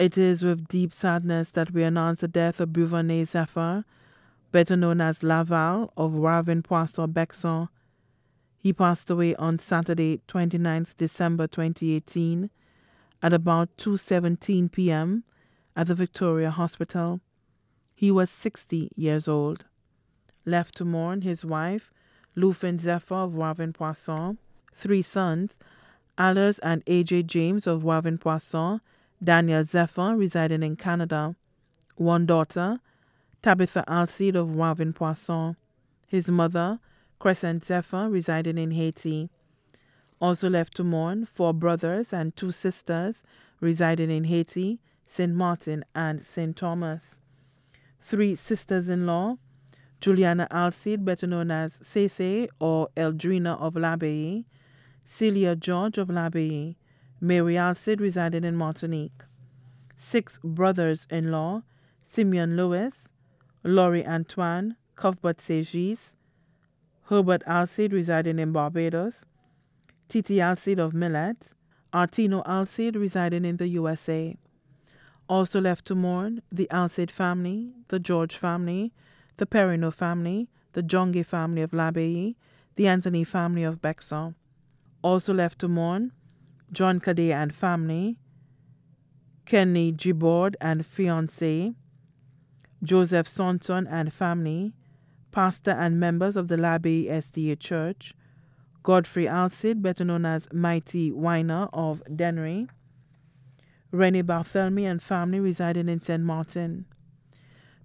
It is with deep sadness that we announce the death of Bouvernet Zephyr, better known as Laval of Ravin Poisson Bexon. He passed away on Saturday, 29th December 2018, at about 2:17 p.m. at the Victoria Hospital. He was 60 years old. Left to mourn his wife, Lufin Zephyr of Wavin Poisson, three sons, Alers and A.J. James of Wavin Poisson, Daniel Zephyr, residing in Canada, one daughter, Tabitha Alcide of Wavin Poisson, his mother, Crescent Zephyr, residing in Haiti. Also left to mourn, four brothers and two sisters, residing in Haiti, St. Martin, and St. Thomas. Three sisters in law, Juliana Alcide, better known as Cece or Eldrina of L'Abbaye, Celia George of L'Abbaye, Mary Alcid resided in Martinique. Six brothers-in-law, Simeon Lewis, Laurie Antoine, Cuthbert Segis, Herbert Alcid residing in Barbados, Titi Alcid of Millet, Artino Alcid residing in the USA. Also left to mourn the Alcid family, the George family, the Perino family, the Jongi family of L'Abbaye, the Anthony family of Bexon. Also left to mourn John Cadet and family, Kenny Gibord and fiancé, Joseph Sonson and family, pastor and members of the Labe SDA Church, Godfrey Alcid, better known as Mighty Winer of Denry, Rene Barthelmy and family residing in St. Martin.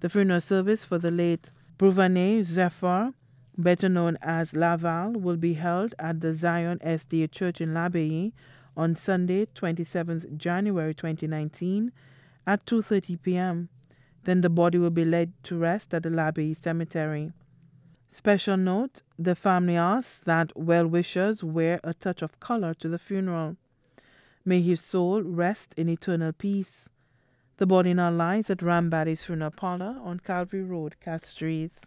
The funeral service for the late Brouvanet Zephyr, better known as Laval, will be held at the Zion SDA Church in L'Abbaye on Sunday, 27th January 2019 at 2:30 p.m. Then the body will be laid to rest at the Labi Cemetery. Special note, the family asks that well-wishers wear a touch of color to the funeral. May his soul rest in eternal peace. The body now lies at Rambadi's funeral parlor on Calvary Road, Castries.